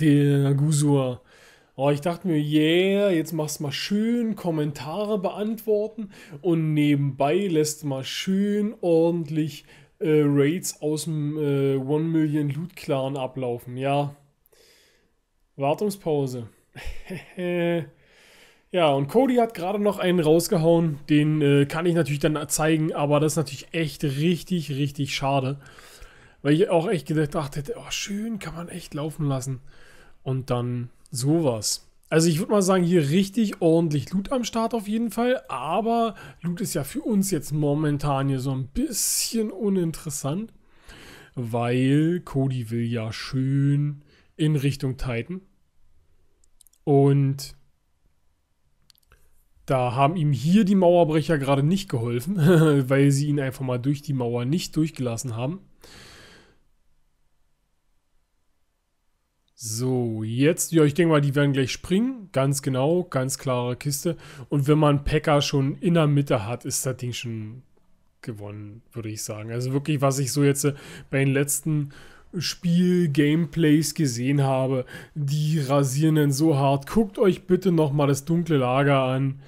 der Gusur. Oh, ich dachte mir, yeah, jetzt machst du mal schön Kommentare beantworten und nebenbei lässt du mal schön ordentlich äh, Raids aus dem äh, One Million Loot Clan ablaufen, ja. Wartungspause. ja, und Cody hat gerade noch einen rausgehauen, den äh, kann ich natürlich dann zeigen, aber das ist natürlich echt richtig, richtig schade. Weil ich auch echt gedacht hätte, oh, schön kann man echt laufen lassen. Und dann sowas. Also ich würde mal sagen, hier richtig ordentlich Loot am Start auf jeden Fall. Aber Loot ist ja für uns jetzt momentan hier so ein bisschen uninteressant. Weil Cody will ja schön in Richtung Titan. Und da haben ihm hier die Mauerbrecher gerade nicht geholfen, weil sie ihn einfach mal durch die Mauer nicht durchgelassen haben. So, jetzt, ja, ich denke mal, die werden gleich springen. Ganz genau, ganz klare Kiste. Und wenn man Pekka schon in der Mitte hat, ist das Ding schon gewonnen, würde ich sagen. Also wirklich, was ich so jetzt äh, bei den letzten Spiel-Gameplays gesehen habe, die rasieren denn so hart. Guckt euch bitte nochmal das dunkle Lager an.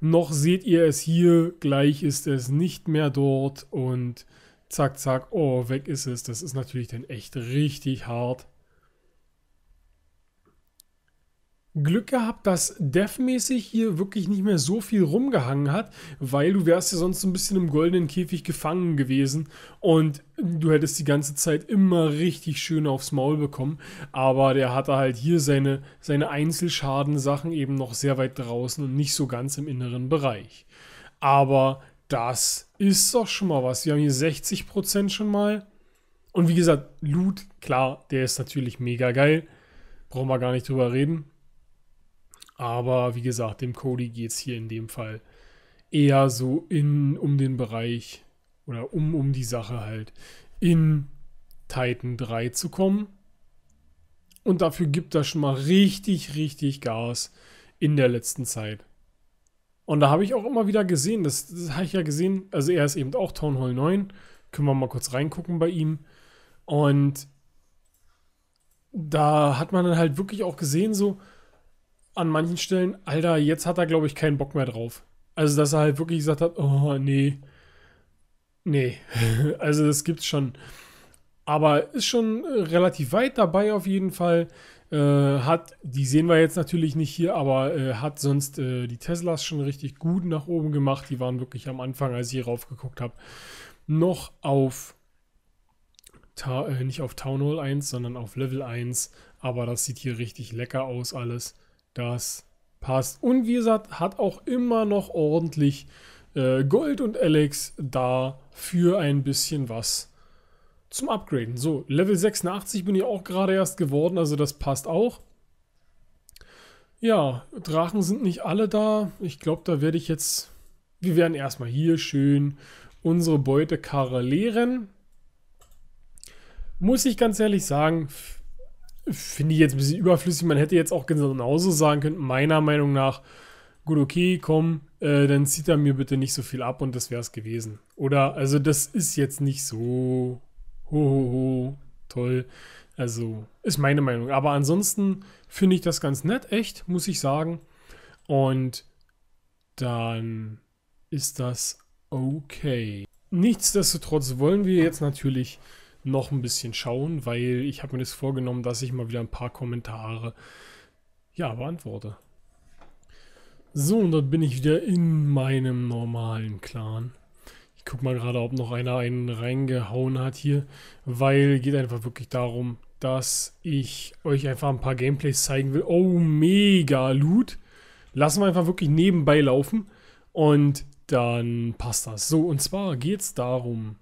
Noch seht ihr es hier, gleich ist es nicht mehr dort und zack, zack, oh, weg ist es. Das ist natürlich dann echt richtig hart. Glück gehabt, dass dev mäßig hier wirklich nicht mehr so viel rumgehangen hat, weil du wärst ja sonst so ein bisschen im goldenen Käfig gefangen gewesen und du hättest die ganze Zeit immer richtig schön aufs Maul bekommen. Aber der hatte halt hier seine, seine Einzelschadensachen eben noch sehr weit draußen und nicht so ganz im inneren Bereich. Aber das ist doch schon mal was. Wir haben hier 60% schon mal. Und wie gesagt, Loot, klar, der ist natürlich mega geil. Brauchen wir gar nicht drüber reden. Aber wie gesagt, dem Cody geht es hier in dem Fall eher so in, um den Bereich oder um, um die Sache halt in Titan 3 zu kommen. Und dafür gibt er schon mal richtig, richtig Gas in der letzten Zeit. Und da habe ich auch immer wieder gesehen, das, das habe ich ja gesehen, also er ist eben auch Town Hall 9, können wir mal kurz reingucken bei ihm. Und da hat man dann halt wirklich auch gesehen, so, an manchen Stellen, Alter, jetzt hat er, glaube ich, keinen Bock mehr drauf. Also, dass er halt wirklich gesagt hat, oh, nee. Nee. also, das gibt's schon. Aber ist schon äh, relativ weit dabei auf jeden Fall. Äh, hat, die sehen wir jetzt natürlich nicht hier, aber äh, hat sonst äh, die Teslas schon richtig gut nach oben gemacht. Die waren wirklich am Anfang, als ich hier raufgeguckt habe, noch auf Ta äh, nicht auf Town Hall 1, sondern auf Level 1. Aber das sieht hier richtig lecker aus alles. Das passt. Und wie gesagt, hat auch immer noch ordentlich äh, Gold und Alex da für ein bisschen was zum Upgraden. So, Level 86 bin ich auch gerade erst geworden, also das passt auch. Ja, Drachen sind nicht alle da. Ich glaube, da werde ich jetzt... Wir werden erstmal hier schön unsere Beutekarre leeren. Muss ich ganz ehrlich sagen, finde ich jetzt ein bisschen überflüssig. Man hätte jetzt auch genauso sagen können, meiner Meinung nach, gut, okay, komm, äh, dann zieht er mir bitte nicht so viel ab und das wäre es gewesen. Oder, also das ist jetzt nicht so ho, ho, ho, toll. Also ist meine Meinung. Aber ansonsten finde ich das ganz nett, echt, muss ich sagen. Und dann ist das okay. Nichtsdestotrotz wollen wir jetzt natürlich noch ein bisschen schauen, weil ich habe mir das vorgenommen, dass ich mal wieder ein paar Kommentare ja, beantworte. So, und dann bin ich wieder in meinem normalen Clan. Ich guck mal gerade, ob noch einer einen reingehauen hat hier, weil geht einfach wirklich darum, dass ich euch einfach ein paar Gameplays zeigen will. Oh, mega Loot. Lassen wir einfach wirklich nebenbei laufen und dann passt das. So, und zwar geht es darum,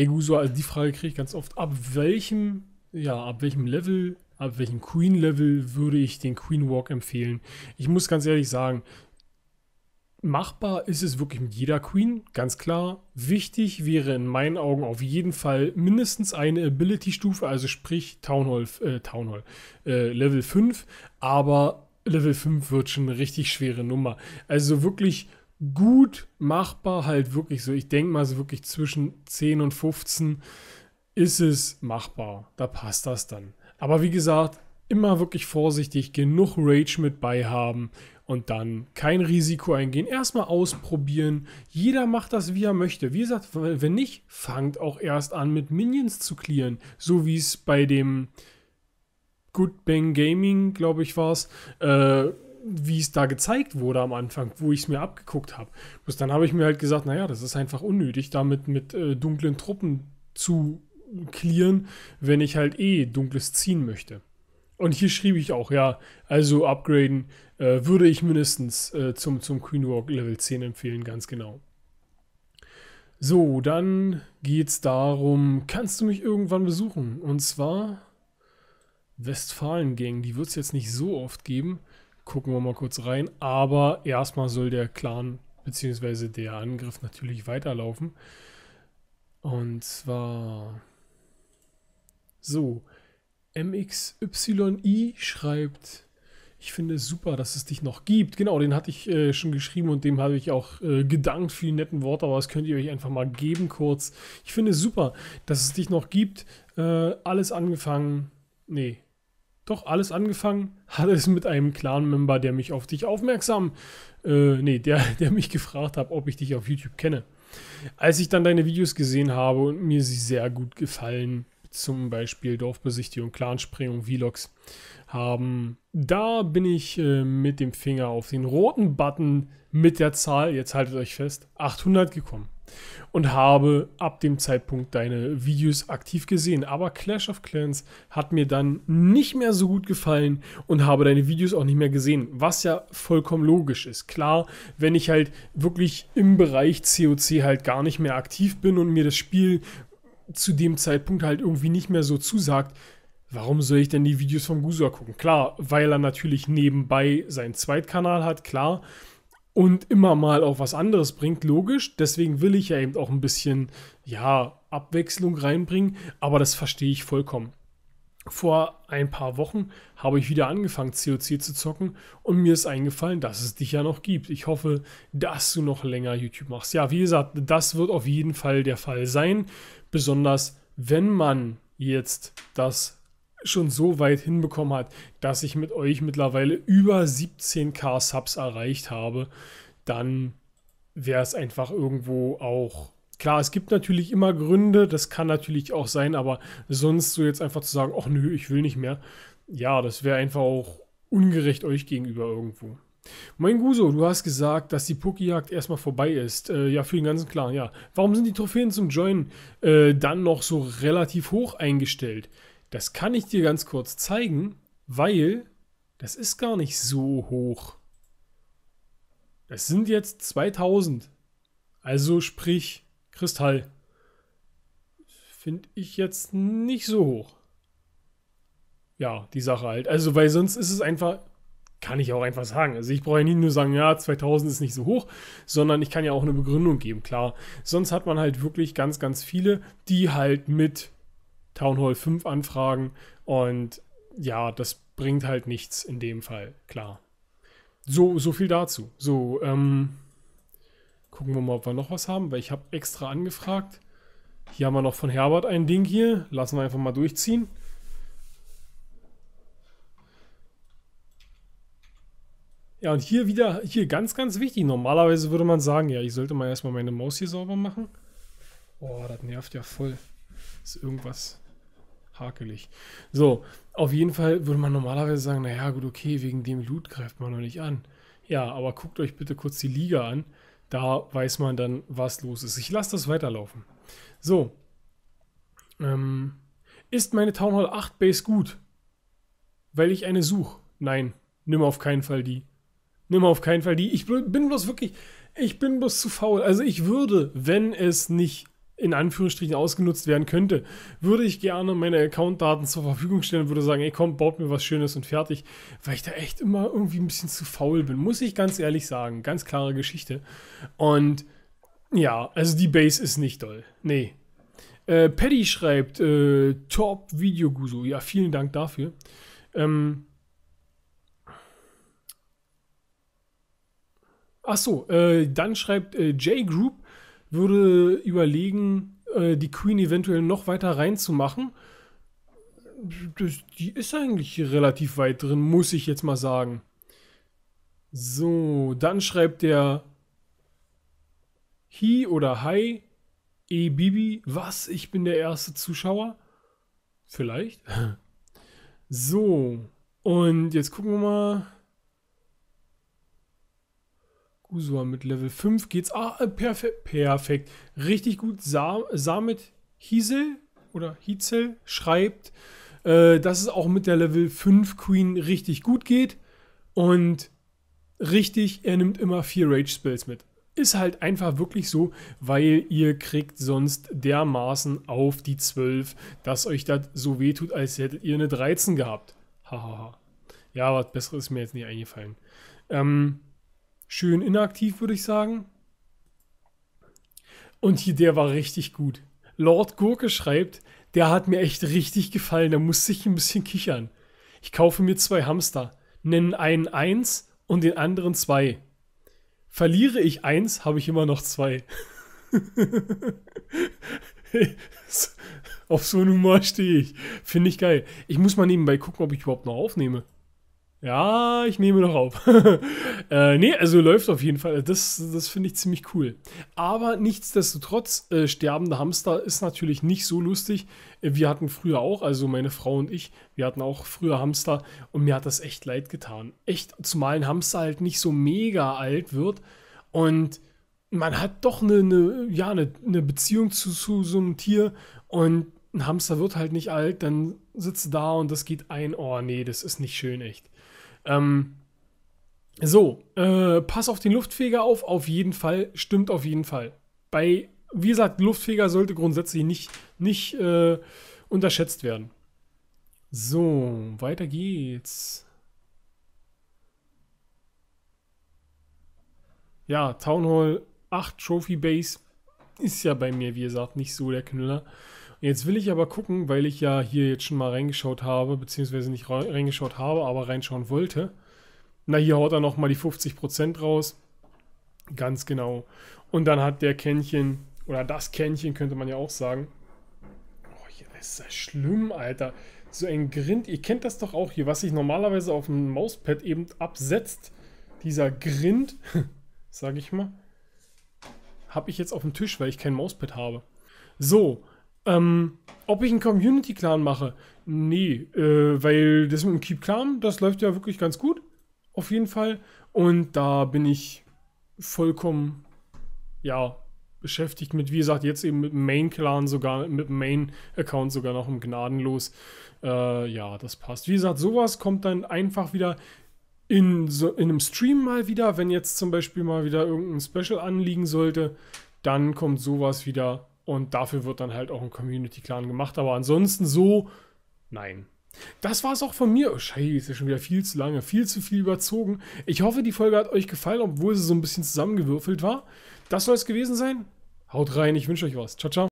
Hey Guso, also die Frage kriege ich ganz oft, ab welchem, ja, ab welchem Level, ab welchem Queen-Level würde ich den Queen Walk empfehlen? Ich muss ganz ehrlich sagen, machbar ist es wirklich mit jeder Queen, ganz klar. Wichtig wäre in meinen Augen auf jeden Fall mindestens eine Ability-Stufe, also sprich Town Hall, äh, Town Hall äh, Level 5, aber Level 5 wird schon eine richtig schwere Nummer. Also wirklich gut machbar, halt wirklich so. Ich denke mal, so wirklich zwischen 10 und 15 ist es machbar. Da passt das dann. Aber wie gesagt, immer wirklich vorsichtig, genug Rage mit bei haben und dann kein Risiko eingehen. Erstmal ausprobieren. Jeder macht das, wie er möchte. Wie gesagt, wenn nicht, fangt auch erst an mit Minions zu clearen. So wie es bei dem Good Bang Gaming, glaube ich, war es. Äh, wie es da gezeigt wurde am Anfang, wo ich es mir abgeguckt habe. Bloß dann habe ich mir halt gesagt, naja, das ist einfach unnötig, damit mit äh, dunklen Truppen zu clearen, wenn ich halt eh dunkles ziehen möchte. Und hier schrieb ich auch, ja, also upgraden äh, würde ich mindestens äh, zum, zum Queenwalk Level 10 empfehlen, ganz genau. So, dann geht's darum, kannst du mich irgendwann besuchen? Und zwar Westfalen-Gang, die wird es jetzt nicht so oft geben gucken wir mal kurz rein. Aber erstmal soll der Clan bzw. der Angriff natürlich weiterlaufen. Und zwar so. MXYI schreibt, ich finde es super, dass es dich noch gibt. Genau, den hatte ich äh, schon geschrieben und dem habe ich auch äh, gedankt für die netten Worte, aber das könnt ihr euch einfach mal geben kurz. Ich finde es super, dass es dich noch gibt. Äh, alles angefangen, nee, doch alles angefangen hat es mit einem Clan-Member, der mich auf dich aufmerksam, äh, nee, der, der mich gefragt hat, ob ich dich auf YouTube kenne. Als ich dann deine Videos gesehen habe und mir sie sehr gut gefallen, zum Beispiel Dorfbesichtigung, Clansprengung, Vlogs, haben, da bin ich äh, mit dem Finger auf den roten Button mit der Zahl, jetzt haltet euch fest, 800 gekommen und habe ab dem Zeitpunkt deine Videos aktiv gesehen. Aber Clash of Clans hat mir dann nicht mehr so gut gefallen und habe deine Videos auch nicht mehr gesehen, was ja vollkommen logisch ist. Klar, wenn ich halt wirklich im Bereich COC halt gar nicht mehr aktiv bin und mir das Spiel zu dem Zeitpunkt halt irgendwie nicht mehr so zusagt, warum soll ich denn die Videos von Gusua gucken? Klar, weil er natürlich nebenbei seinen Zweitkanal hat, klar und immer mal auch was anderes bringt, logisch. Deswegen will ich ja eben auch ein bisschen, ja, Abwechslung reinbringen, aber das verstehe ich vollkommen. Vor ein paar Wochen habe ich wieder angefangen, COC zu zocken und mir ist eingefallen, dass es dich ja noch gibt. Ich hoffe, dass du noch länger YouTube machst. Ja, wie gesagt, das wird auf jeden Fall der Fall sein, besonders wenn man jetzt das schon so weit hinbekommen hat, dass ich mit euch mittlerweile über 17k Subs erreicht habe, dann wäre es einfach irgendwo auch. Klar, es gibt natürlich immer Gründe, das kann natürlich auch sein, aber sonst so jetzt einfach zu sagen, ach nö, ich will nicht mehr, ja, das wäre einfach auch ungerecht euch gegenüber irgendwo. Mein Guso, du hast gesagt, dass die Pokéjagd erstmal vorbei ist. Äh, ja, für den ganzen Klaren, ja. Warum sind die Trophäen zum Joinen äh, dann noch so relativ hoch eingestellt? Das kann ich dir ganz kurz zeigen, weil das ist gar nicht so hoch. Das sind jetzt 2000. Also sprich Kristall. Finde ich jetzt nicht so hoch. Ja, die Sache halt. Also, weil sonst ist es einfach, kann ich auch einfach sagen. Also ich brauche ja nie nur sagen, ja, 2000 ist nicht so hoch, sondern ich kann ja auch eine Begründung geben, klar. Sonst hat man halt wirklich ganz, ganz viele, die halt mit Town Hall 5 anfragen und ja, das bringt halt nichts in dem Fall, klar. So, so viel dazu. So, ähm, gucken wir mal, ob wir noch was haben, weil ich habe extra angefragt. Hier haben wir noch von Herbert ein Ding hier. Lassen wir einfach mal durchziehen. Ja, und hier wieder, hier ganz, ganz wichtig. Normalerweise würde man sagen, ja, ich sollte mal erstmal meine Maus hier sauber machen. Oh, das nervt ja voll. Ist irgendwas hakelig. So, auf jeden Fall würde man normalerweise sagen, naja, gut, okay, wegen dem Loot greift man noch nicht an. Ja, aber guckt euch bitte kurz die Liga an. Da weiß man dann, was los ist. Ich lasse das weiterlaufen. So. Ähm, ist meine Town Hall 8 Base gut? Weil ich eine suche. Nein, nimm auf keinen Fall die. Nimm auf keinen Fall die. Ich bin bloß wirklich, ich bin bloß zu faul. Also ich würde, wenn es nicht in Anführungsstrichen ausgenutzt werden könnte, würde ich gerne meine Accountdaten zur Verfügung stellen und würde sagen, ey komm, baut mir was Schönes und fertig, weil ich da echt immer irgendwie ein bisschen zu faul bin, muss ich ganz ehrlich sagen. Ganz klare Geschichte. Und ja, also die Base ist nicht doll. Nee. Äh, Paddy schreibt, äh, top Video Guso. Ja, vielen Dank dafür. Ähm, Ach äh, dann schreibt äh, J Group würde überlegen, äh, die Queen eventuell noch weiter reinzumachen. Das, die ist eigentlich relativ weit drin, muss ich jetzt mal sagen. So, dann schreibt der Hi oder Hi, E Bibi, was? Ich bin der erste Zuschauer? Vielleicht. So, und jetzt gucken wir mal. Usua mit Level 5 geht's. Ah, äh, perfekt. Perfekt. Richtig gut. Samit Hiesel oder Hizel schreibt, äh, dass es auch mit der Level 5 Queen richtig gut geht. Und richtig, er nimmt immer vier Rage Spells mit. Ist halt einfach wirklich so, weil ihr kriegt sonst dermaßen auf die 12, dass euch das so wehtut, als hättet ihr eine 13 gehabt. Hahaha. ja, was Besseres ist mir jetzt nicht eingefallen. Ähm, schön inaktiv, würde ich sagen. Und hier, der war richtig gut. Lord Gurke schreibt, der hat mir echt richtig gefallen. Da musste ich ein bisschen kichern. Ich kaufe mir zwei Hamster, nennen einen eins und den anderen zwei. Verliere ich eins, habe ich immer noch zwei. Auf so einen Humor stehe ich. Finde ich geil. Ich muss mal nebenbei gucken, ob ich überhaupt noch aufnehme. Ja, ich nehme noch auf. äh, nee, also läuft auf jeden Fall. Das, das finde ich ziemlich cool. Aber nichtsdestotrotz, äh, sterbende Hamster ist natürlich nicht so lustig. Äh, wir hatten früher auch, also meine Frau und ich, wir hatten auch früher Hamster und mir hat das echt leid getan. Echt, zumal ein Hamster halt nicht so mega alt wird und man hat doch eine, eine ja, eine, eine Beziehung zu, zu so einem Tier und ein Hamster wird halt nicht alt, dann sitzt du da und das geht ein. Oh nee, das ist nicht schön, echt. Ähm, so, äh, pass auf den Luftfeger auf, auf jeden Fall, stimmt auf jeden Fall. Bei, wie gesagt, Luftfeger sollte grundsätzlich nicht, nicht äh, unterschätzt werden. So, weiter geht's. Ja, Town Hall 8 Trophy Base ist ja bei mir, wie gesagt, nicht so der Knüller. Jetzt will ich aber gucken, weil ich ja hier jetzt schon mal reingeschaut habe, beziehungsweise nicht reingeschaut habe, aber reinschauen wollte. Na, hier haut er nochmal die 50% raus. Ganz genau. Und dann hat der Kännchen, oder das Kännchen könnte man ja auch sagen. Oh, hier ist das schlimm, Alter. So ein Grind, ihr kennt das doch auch hier, was sich normalerweise auf dem Mauspad eben absetzt. Dieser Grind, sage ich mal, habe ich jetzt auf dem Tisch, weil ich kein Mauspad habe. So, ähm, ob ich einen Community-Clan mache? Nee, äh, weil das mit dem Keep-Clan, das läuft ja wirklich ganz gut. Auf jeden Fall. Und da bin ich vollkommen, ja, beschäftigt mit, wie gesagt, jetzt eben mit dem Main-Clan sogar, mit dem Main-Account sogar noch im Gnadenlos. Äh, ja, das passt. Wie gesagt, sowas kommt dann einfach wieder in, so, in einem Stream mal wieder. Wenn jetzt zum Beispiel mal wieder irgendein Special anliegen sollte, dann kommt sowas wieder und dafür wird dann halt auch ein Community-Clan gemacht. Aber ansonsten so, nein. Das war es auch von mir. Oh, scheiße, schon wieder viel zu lange, viel zu viel überzogen. Ich hoffe, die Folge hat euch gefallen, obwohl sie so ein bisschen zusammengewürfelt war. Das soll es gewesen sein. Haut rein, ich wünsche euch was. Ciao, ciao.